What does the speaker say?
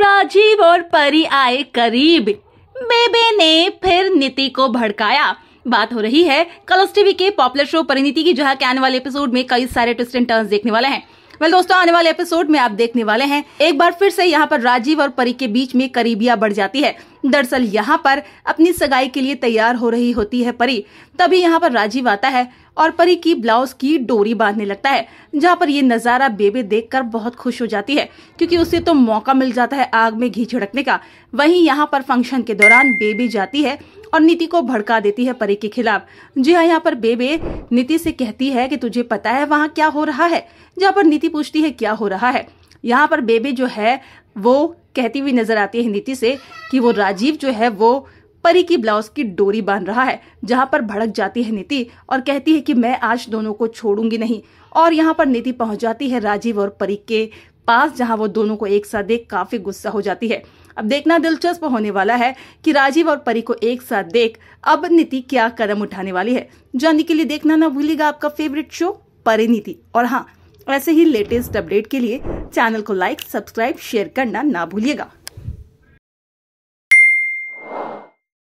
राजीव और परी आए करीब बेबे ने फिर नीति को भड़काया बात हो रही है कलर्स टीवी के पॉपुलर शो परिणीति की जहाँ के आने वाले एपिसोड में कई सारे ट्विस्ट एंड टर्न्स देखने वाले हैं वेल दोस्तों आने वाले एपिसोड में आप देखने वाले हैं एक बार फिर से यहाँ पर राजीव और परी के बीच में करीबिया बढ़ जाती है दरअसल यहाँ पर अपनी सगाई के लिए तैयार हो रही होती है परी तभी यहाँ पर राजीव आता है और परी की ब्लाउज की डोरी बांधने लगता है जहाँ पर ये नज़ारा बेबे देखकर बहुत खुश हो जाती है क्योंकि उसे तो मौका मिल जाता है आग में घी छिड़कने का वहीं यहाँ पर फंक्शन के दौरान बेबी जाती है और नीति को भड़का देती है परी के खिलाफ जी हाँ यहाँ पर बेबे नीति से कहती है कि तुझे पता है वहाँ क्या हो रहा है जहाँ पर नीति पूछती है क्या हो रहा है यहाँ पर बेबे जो है वो कहती हुई नजर आती है नीति से कि वो राजीव जो है वो परी की ब्लाउज की डोरी बांध रहा है जहां पर भड़क जाती है नीति और कहती है कि मैं आज दोनों को छोड़ूंगी नहीं और यहां पर नीति पहुंच जाती है राजीव और परी के पास जहां वो दोनों को एक साथ देख काफी गुस्सा हो जाती है अब देखना दिलचस्प होने वाला है कि राजीव और परी को एक साथ देख अब नीति क्या कदम उठाने वाली है जानने के लिए देखना ना भूलिएगा आपका फेवरेट शो परिनीति और हाँ ऐसे ही लेटेस्ट अपडेट के लिए चैनल को लाइक सब्सक्राइब शेयर करना ना भूलिएगा